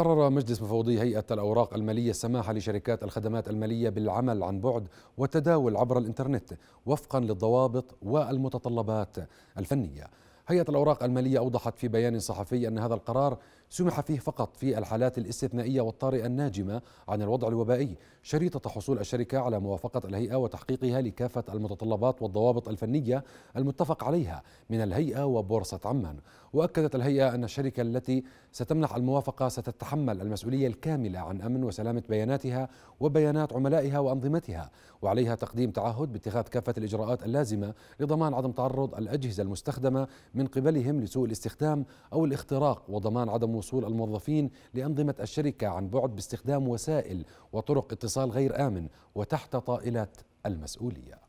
قرر مجلس مفوضي هيئة الأوراق المالية السماح لشركات الخدمات المالية بالعمل عن بعد والتداول عبر الإنترنت وفقا للضوابط والمتطلبات الفنية هيئة الأوراق المالية أوضحت في بيان صحفي أن هذا القرار سمح فيه فقط في الحالات الاستثنائية والطارئة الناجمة عن الوضع الوبائي شريطة حصول الشركة على موافقة الهيئة وتحقيقها لكافة المتطلبات والضوابط الفنية المتفق عليها من الهيئة وبورصة عمان وأكدت الهيئة أن الشركة التي ستمنح الموافقة ستتحمل المسؤولية الكاملة عن أمن وسلامة بياناتها وبيانات عملائها وأنظمتها وعليها تقديم تعهد باتخاذ كافة الإجراءات اللازمة لضمان عدم تعرض الأجهزة المستخدمة من قبلهم لسوء الاستخدام أو الاختراق وضمان عدم وصول الموظفين لأنظمة الشركة عن بعد باستخدام وسائل وطرق اتصال غير آمن وتحت طائلة المسؤولية